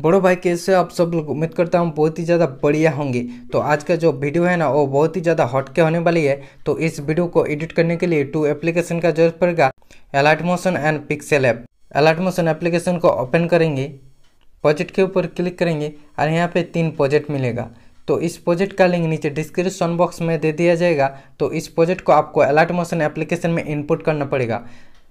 बड़ो भाई कैसे आप सब लोग उम्मीद करता हूँ बहुत ही ज़्यादा बढ़िया होंगे तो आज का जो वीडियो है ना वो बहुत ही ज़्यादा हटके होने वाली है तो इस वीडियो को एडिट करने के लिए टू एप्लीकेशन का जरूरत पड़ेगा Alight Motion and pixel app Alight Motion application को ओपन करेंगे प्रोजेक्ट के ऊपर क्लिक करेंगे और यहाँ पे तीन प्रोजेक्ट मिलेगा तो इस प्रोजेक्ट का लिंक नीचे डिस्क्रिप्शन बॉक्स में दे दिया जाएगा तो इस प्रोजेक्ट को आपको अलर्ट मोशन एप्लीकेशन में इनपुट करना पड़ेगा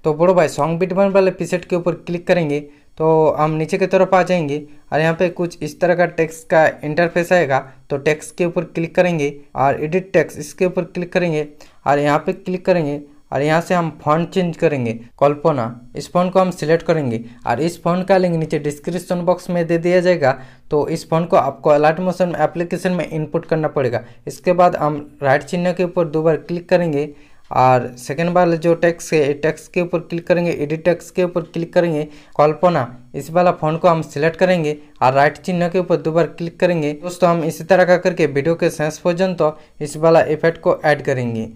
तो बड़ो भाई सॉन्ग बीट बन वाले पीसेट के ऊपर क्लिक करेंगे तो हम नीचे की तरफ आ जाएंगे और यहाँ पे कुछ इस तरह का टेक्स्ट का इंटरफेस आएगा तो टेक्स्ट के ऊपर क्लिक करेंगे और एडिट टेक्स्ट इसके ऊपर क्लिक करेंगे और यहाँ पे क्लिक करेंगे और यहाँ से हम फॉन्ट चेंज करेंगे कल्पना इस फॉन्ट को हम सिलेक्ट करेंगे और इस फॉन्ट का लिंक नीचे डिस्क्रिप्शन बॉक्स में दे दिया जाएगा तो इस फॉन्ट को आपको अलर्ट मोशन एप्लीकेशन में इनपुट करना पड़ेगा इसके बाद हम राइट चिन्ह के ऊपर दो बार क्लिक करेंगे और सेकेंड बार जो टैक्स है टैक्स के ऊपर क्लिक करेंगे एडिट टैक्स के ऊपर क्लिक करेंगे कल्पना इस वाला फोन को हम सिलेक्ट करेंगे और राइट चिन्ह के ऊपर दो बार क्लिक करेंगे दोस्तों हम इसी तरह का करके वीडियो के सेंस पर्यंत तो इस वाला इफेक्ट को ऐड करेंगे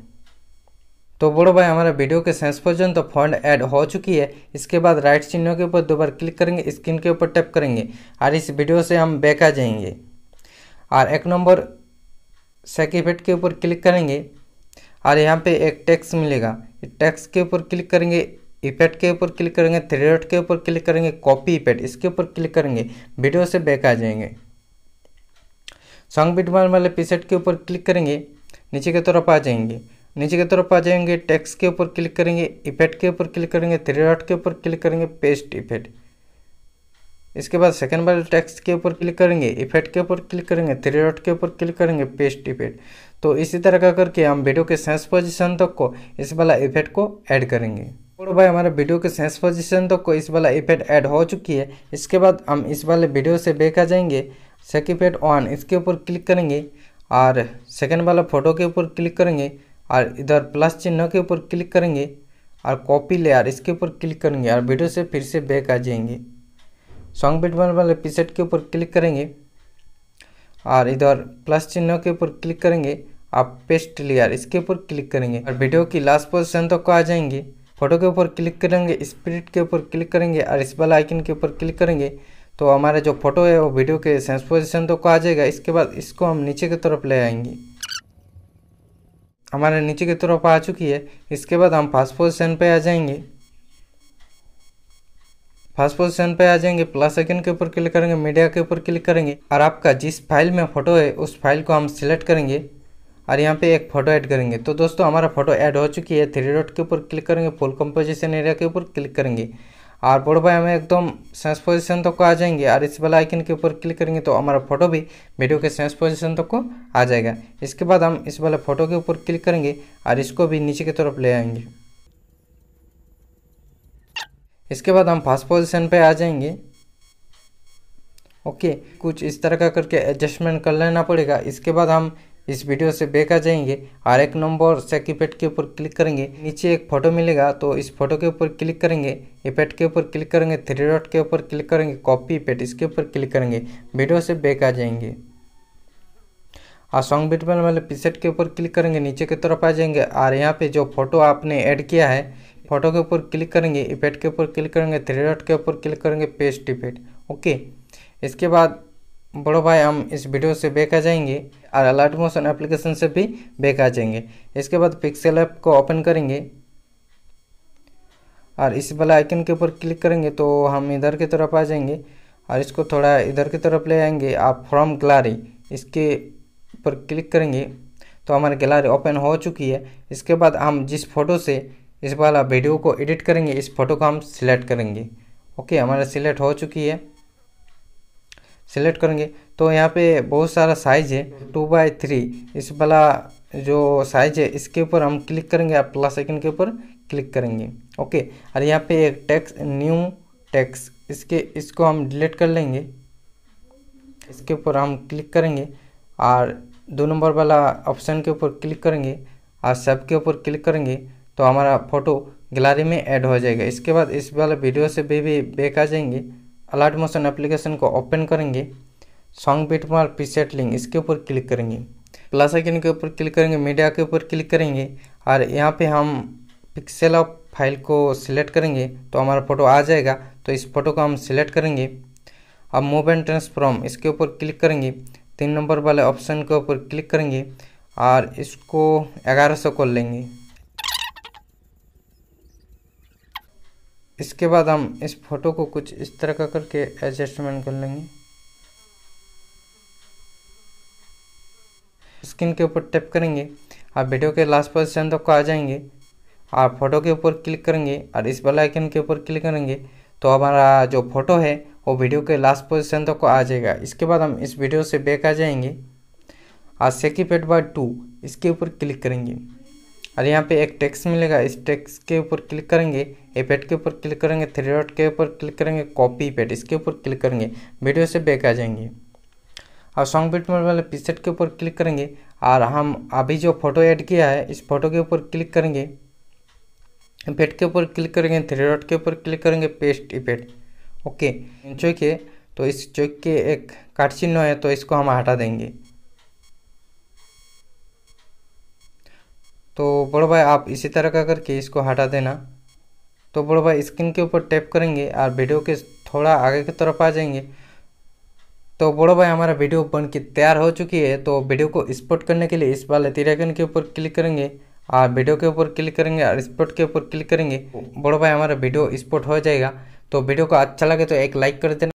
तो बड़ो भाई हमारा वीडियो के सेंस पर्यंत तो फंड ऐड हो चुकी है इसके बाद राइट चिन्हों के ऊपर दोबारा क्लिक करेंगे स्क्रीन के ऊपर टैप करेंगे और इस वीडियो से हम बैक आ जाएंगे और एक नंबर सर्टिफिकेट के ऊपर क्लिक करेंगे और यहाँ पे एक टैक्स मिलेगा टैक्स के ऊपर क्लिक करेंगे इफेक्ट के ऊपर क्लिक करेंगे थ्री डॉट के ऊपर क्लिक करेंगे कॉपी इफेक्ट इसके ऊपर क्लिक करेंगे वीडियो से बैक आ जाएंगे सॉन्ग बीट वाले पीसेट के ऊपर क्लिक करेंगे नीचे की तरफ आ जाएंगे नीचे की तरफ आ जाएंगे टैक्स के ऊपर क्लिक करेंगे इफेक्ट के ऊपर क्लिक करेंगे थ्री डॉट के ऊपर क्लिक करेंगे पेस्ट इफेक्ट इसके बाद सेकंड वाले टैक्स के ऊपर क्लिक करेंगे इफेक्ट के ऊपर क्लिक करेंगे थ्री डॉट के ऊपर क्लिक करेंगे पेस्ट इफेक्ट तो इसी तरह का करके हम वीडियो के सेंस पोजिशन तक को इस वाला इफेक्ट को ऐड करेंगे और भाई हमारे वीडियो के सेंस पोजिशन तक को इस वाला इफेक्ट ऐड हो चुकी है इसके बाद हम इस वाले वीडियो से बैक आ जाएंगे सेक इफेक्ट ऑन इसके ऊपर क्लिक करेंगे और सेकेंड वाला फोटो के ऊपर क्लिक करेंगे और इधर प्लस चिन्ह के ऊपर क्लिक करेंगे और कॉपी लेयर इसके ऊपर क्लिक करेंगे और वीडियो से फिर से बैक आ जाएंगे सॉन्ग बीट वन वाले पिसेट के ऊपर क्लिक करेंगे और इधर प्लस चिन्ह के ऊपर क्लिक करेंगे आप पेस्ट लेयर इसके ऊपर क्लिक करेंगे और वीडियो की लास्ट पोजिशन तक तो आ जाएंगे फोटो के ऊपर क्लिक करेंगे स्प्रिट के ऊपर क्लिक करेंगे और इस वाला आइकन के ऊपर क्लिक करेंगे तो हमारा जो फोटो है वो वीडियो के सेंस पोजिशन तो को आ जाएगा इसके बाद इसको हम नीचे की तरफ ले आएंगे हमारे नीचे की तरफ आ चुकी है इसके बाद हम फर्स्ट पोजिशन पर आ जाएंगे फर्स्ट पोजिशन पर आ जाएंगे प्लस सेकेंड के ऊपर क्लिक करेंगे मीडिया के ऊपर क्लिक करेंगे और आपका जिस फाइल में फ़ोटो है उस फाइल को हम सिलेक्ट करेंगे और यहाँ पे एक फ़ोटो ऐड करेंगे तो दोस्तों हमारा फोटो ऐड हो चुकी है थ्री डॉट के ऊपर क्लिक करेंगे फुल कंपोजिशन एरिया के ऊपर क्लिक करेंगे और बड़ भाई हमें एकदम सेंस पोजीशन तक को आ जाएंगे और इस वाला आइकन के ऊपर क्लिक करेंगे तो हमारा फोटो भी वीडियो के सेंस पोजीशन तक को आ जाएगा इसके बाद हम इस वाले फोटो के ऊपर क्लिक करेंगे और इसको भी नीचे की तरफ ले आएंगे इसके बाद हम फर्स्ट पोजिशन पर आ जाएंगे ओके कुछ इस तरह का करके एडजस्टमेंट कर लेना पड़ेगा इसके बाद हम इस वीडियो से आ जाएंगे और एक नंबर से की पेट के ऊपर क्लिक करेंगे नीचे एक फोटो मिलेगा तो इस फोटो के ऊपर क्लिक करेंगे ये पेट के ऊपर क्लिक करेंगे थ्री डॉट के ऊपर क्लिक करेंगे कॉपी पेट इसके ऊपर क्लिक करेंगे वीडियो से आ जाएंगे और सॉन्ग बीट बनने वाले पीसेट के ऊपर क्लिक करेंगे नीचे की तरफ आ जाएंगे और यहाँ पे जो फोटो आपने ऐड किया है फोटो के ऊपर क्लिक करेंगे इफेक्ट के ऊपर क्लिक करेंगे थ्री डॉट के ऊपर क्लिक करेंगे पेस्ट इफेक्ट ओके इसके बाद बड़ो भाई हम इस वीडियो से बैक आ जाएंगे और अलर्ट मोशन एप्लीकेशन से भी बैक आ जाएंगे इसके बाद पिक्सल ऐप को ओपन करेंगे और इस वाला आइकन के ऊपर क्लिक करेंगे तो हम इधर की तरफ आ जाएंगे और इसको थोड़ा इधर की तरफ ले आएंगे आप फ्रॉम गैलरी इसके ऊपर क्लिक करेंगे तो हमारी गैलरी ओपन हो चुकी है इसके बाद हम जिस फोटो से इस वाला वीडियो को एडिट करेंगे इस फोटो को हम सिलेक्ट करेंगे ओके हमारा सिलेक्ट हो चुकी है सेलेक्ट करेंगे तो यहाँ पे बहुत सारा साइज है टू बाई थ्री इस वाला जो साइज है इसके ऊपर हम क्लिक करेंगे आप प्लस सेकंड के ऊपर क्लिक करेंगे ओके और यहाँ पे एक टैक्स न्यू टैक्स इसके इसको हम डिलीट कर लेंगे इसके ऊपर हम क्लिक करेंगे और दो नंबर वाला ऑप्शन के ऊपर क्लिक करेंगे और सब के ऊपर क्लिक करेंगे तो हमारा फ़ोटो गैलरी में ऐड हो जाएगा इसके बाद इस वाला वीडियो से भी, भी बैक आ जाएंगे अलर्ट मोशन एप्लीकेशन को ओपन करेंगे सॉन्ग बीट मार पीसेट लिंक इसके ऊपर क्लिक करेंगे प्लस आइकन के ऊपर क्लिक करेंगे मीडिया के ऊपर क्लिक करेंगे और यहाँ पे हम पिक्सल ऑफ फाइल को सिलेक्ट करेंगे तो हमारा फ़ोटो आ जाएगा तो इस फोटो को हम सिलेक्ट करेंगे अब मूव एंड ट्रांसफॉर्म इसके ऊपर क्लिक करेंगे तीन नंबर वाले ऑप्शन के ऊपर क्लिक करेंगे और इसको ग्यारह सौ कर लेंगे इसके बाद हम इस फोटो को कुछ इस तरह का करके एडजस्टमेंट कर लेंगे स्किन के ऊपर टैप करेंगे आप वीडियो के लास्ट पोजिशन तक आ जाएंगे आप फोटो के ऊपर क्लिक करेंगे और इस वाला आइकन के ऊपर क्लिक करेंगे तो हमारा जो फोटो है वो वीडियो के लास्ट पोजिशन तक आ जाएगा इसके बाद हम इस वीडियो से बैक आ जाएंगे और सेकी पेड बाय टू इसके ऊपर क्लिक करेंगे और यहाँ पे एक टेक्स्ट मिलेगा इस टेक्स्ट के ऊपर क्लिक करेंगे ए के ऊपर क्लिक करेंगे थ्री डॉट के ऊपर क्लिक करेंगे कॉपी पेड इसके ऊपर क्लिक करेंगे वीडियो से बैक आ जाएंगे और सॉन्ग बीट मोड वाले सेट के ऊपर क्लिक करेंगे और हम अभी जो फोटो ऐड किया है इस फोटो के ऊपर क्लिक करेंगे इफेक्ट के ऊपर क्लिक करेंगे थ्री डॉट के ऊपर क्लिक करेंगे पेस्ट इफेक्ट ओके चौक है तो इस चौक के एक काट चिन्ह है तो इसको हम हटा देंगे तो बड़ो भाई आप इसी तरह का करके इसको हटा देना तो बड़ो भाई स्क्रीन के ऊपर टैप करेंगे और वीडियो के थोड़ा आगे की तरफ आ जाएंगे तो बड़ो भाई हमारा वीडियो बन के तैयार हो चुकी है तो वीडियो को स्पोर्ट करने के लिए इस वाले तिरकन के ऊपर क्लिक करेंगे और वीडियो के ऊपर क्लिक करेंगे और स्पोर्ट के ऊपर क्लिक करेंगे बड़ो भाई हमारा वीडियो स्पोर्ट हो जाएगा तो वीडियो को अच्छा लगे तो एक लाइक कर देना